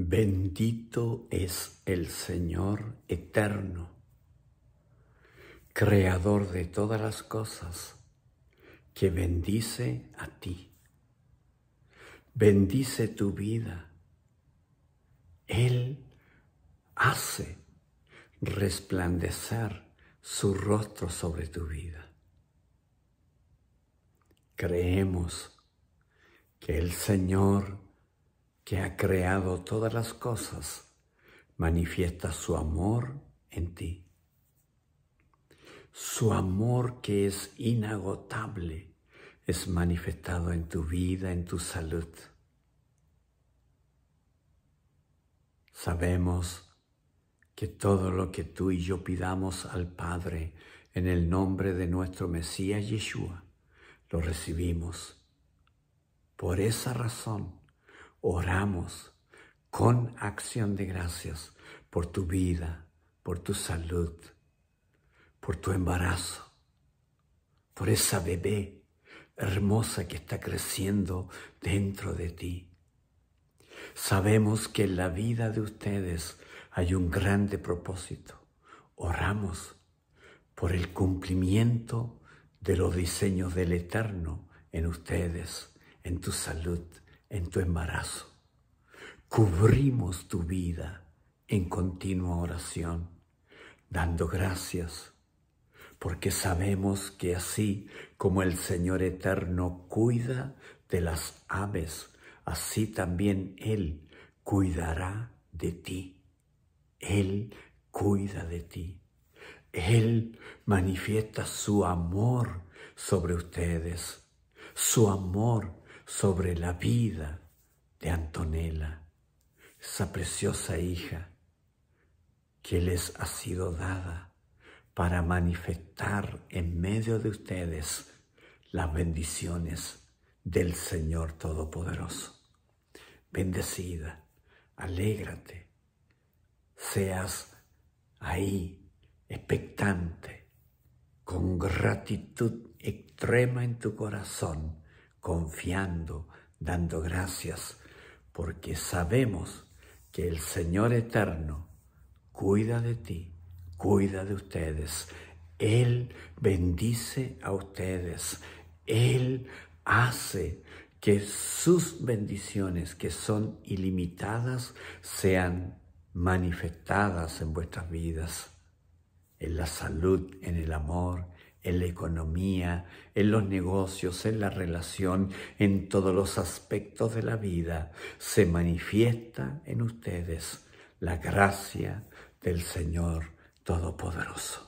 Bendito es el Señor eterno, creador de todas las cosas, que bendice a ti. Bendice tu vida. Él hace resplandecer su rostro sobre tu vida. Creemos que el Señor que ha creado todas las cosas, manifiesta su amor en ti. Su amor que es inagotable es manifestado en tu vida, en tu salud. Sabemos que todo lo que tú y yo pidamos al Padre en el nombre de nuestro Mesías Yeshua, lo recibimos. Por esa razón, oramos con acción de gracias por tu vida, por tu salud, por tu embarazo, por esa bebé hermosa que está creciendo dentro de ti. Sabemos que en la vida de ustedes hay un grande propósito. Oramos por el cumplimiento de los diseños del Eterno en ustedes, en tu salud, en tu embarazo. Cubrimos tu vida en continua oración, dando gracias, porque sabemos que así como el Señor Eterno cuida de las aves, así también Él cuidará de ti. Él cuida de ti. Él manifiesta su amor sobre ustedes, su amor sobre la vida de Antonella, esa preciosa hija que les ha sido dada para manifestar en medio de ustedes las bendiciones del Señor Todopoderoso. Bendecida, alégrate, seas ahí expectante, con gratitud extrema en tu corazón confiando, dando gracias, porque sabemos que el Señor eterno cuida de ti, cuida de ustedes. Él bendice a ustedes. Él hace que sus bendiciones, que son ilimitadas, sean manifestadas en vuestras vidas, en la salud, en el amor, en la economía, en los negocios, en la relación, en todos los aspectos de la vida, se manifiesta en ustedes la gracia del Señor Todopoderoso.